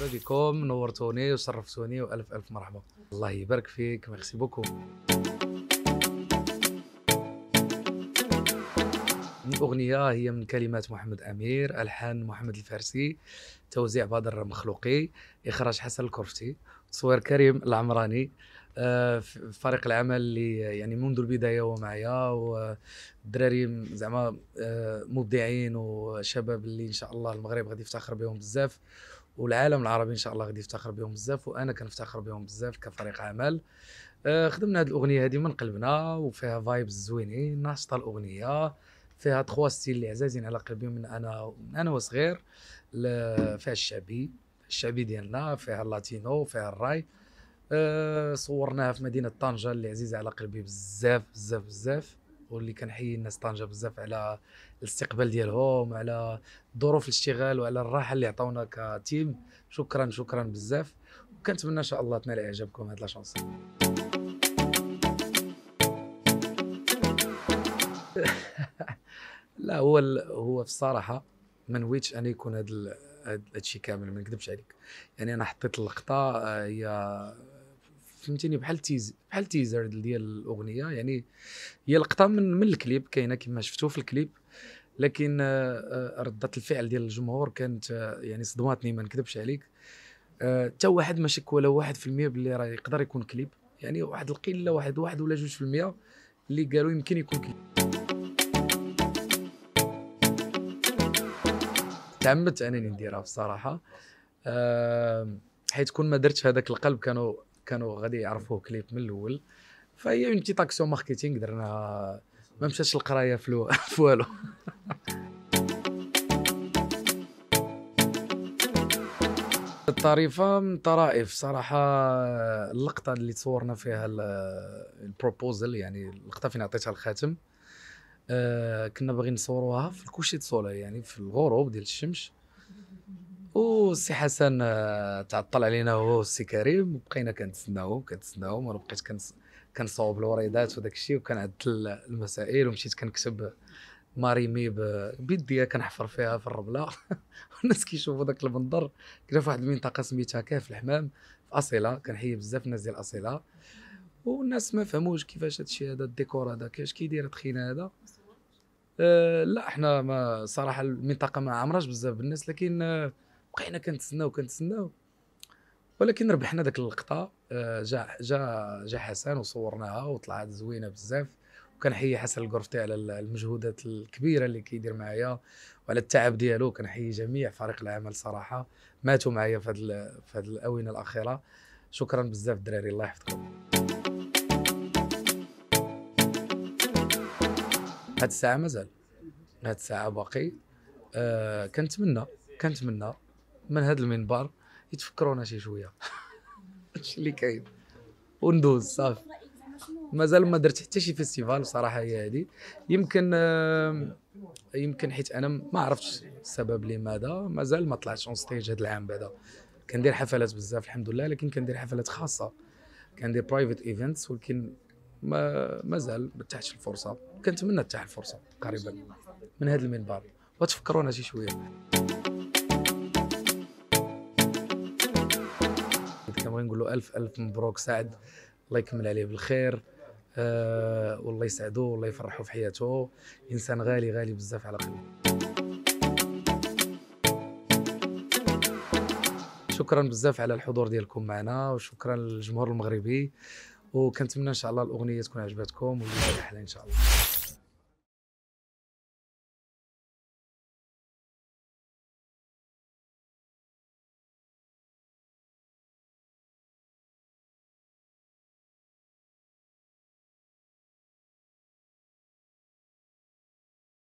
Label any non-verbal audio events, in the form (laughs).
مرحبا بكم نورتوني وشرفتوني والف الف مرحبا الله يبارك فيك ميرسي بوكو الأغنية هي من كلمات محمد أمير ألحان محمد الفارسي توزيع بدر مخلوقي إخراج حسن الكرفتي تصوير كريم العمراني آه، فريق العمل اللي يعني منذ البدايه هو معايا والدراري زعما آه، مبدعين وشباب اللي ان شاء الله المغرب غادي يفتخر بهم بزاف والعالم العربي ان شاء الله غادي يفتخر بهم بزاف وانا كنفتخر بهم بزاف كفريق عمل آه، خدمنا هذه الاغنيه هذه من قلبنا وفيها فايبز زوينين ناشطه الاغنيه فيها تخوا ستيل اللي عزازين على قلبي من انا من انا وصغير فيها الشعبي الشعبي ديالنا فيها اللاتينو فيها الراي آه، صورناها في مدينه طنجه اللي عزيزه على قلبي بزاف بزاف بزاف واللي كنحيي الناس طنجه بزاف على الاستقبال ديالهم على ظروف الاشتغال وعلى الراحه اللي عطاونا كتيم شكرا شكرا بزاف وكنتمنى ان شاء الله تنال اعجابكم هاد لا (laughs) لا هو هو في الصراحه ما نويتش ان يكون هذا الشيء كامل ما نكذبش عليك يعني انا حطيت اللقطه آه، هي فهمتيني بحال تيز بحال تيزر ديال الاغنيه يعني هي لقطه من من الكليب كاينه كما شفتوا في الكليب لكن آه، آه، رده الفعل ديال الجمهور كانت آه، يعني صدماتني ما نكذبش عليك حتى واحد ما شك ولا واحد في المية باللي راه يقدر يكون كليب يعني واحد القله واحد واحد ولا جوج في المية اللي قالوا يمكن يكون كليب تعمدت انني نديرها بصراحه أه حيت كون ما درتش هذاك القلب كانوا كانوا غادي يعرفوه كليب من الاول فهي اون بتيت اكسيون ماركتينغ درناها ما مشاتش القرايه في (laughs) والو الطريفه من طرائف صراحه اللقطه اللي تصورنا فيها البروبوزل يعني اللقطه فين عطيتها الخاتم آه كنا باغيين نصوروها في الكوشي تصولا يعني في الغروب ديال الشمس والسي حسن آه، تعطل علينا هو السي كريم وبقينا كنتسناو كنتسناو ما بقيت كنصوب الوريدات وداك الشيء وكنعدل المسائل ومشيت كنكتب ماريمي بيديا كنحفر فيها في الربله (laughs) والناس كيشوفوا داك المنظر كنا في واحد المنطقه سميتها كاف الحمام في اصيله كنحيي بزاف الناس ديال اصيله والناس ما فهموش كيفاش الشيء هذا الديكور هذا كيفاش كيدير تخينا هذا أه لا احنا ما صراحه المنطقه ما عمرش بزاف بالناس لكن آه، بقينا كنتسناو كنتسناو ولكن ربحنا داك اللقطه آه، جا جا جا حسن وصورناها وطلعت زوينه بزاف وكنحيي حسن القرفتي على المجهودات الكبيره اللي كيدير معايا وعلى التعب ديالو كنحيي جميع فريق العمل صراحه ماتوا معايا في هذه في هذه الاونه الاخيره شكرا بزاف الدراري الله يحفظكم هاد الساعه مازال هاد الساعه باقي آه كنتمنى كنتمنى من هذا المنبر يتفكرونا شي شويه (laughs) هادشي اللي كاين وندوز صافي مازال ما درت حتى شي فيستيفال بصراحه هي هذه يمكن يمكن حيت انا ما عرفتش السبب لماذا مازال ما طلعتش اون ستيج هذا العام بعدا كندير حفلات بزاف الحمد لله لكن كندير حفلات خاصه كندير برايفت ايفنتس ولكن ما مازال ما تحتش الفرصه كنتمنى تتاح الفرصه قريبا من هذا المنبر وتفكرونا شي شويه كنبغي نقول له الف الف مبروك سعد الله يكمل عليه بالخير أه والله يسعده والله يفرحه في حياته انسان غالي غالي بزاف على قلبي شكرا بزاف على الحضور ديالكم معنا وشكرا للجمهور المغربي وكنتمنى ان شاء الله الاغنيه تكون عجبتكم واللي احلى ان شاء الله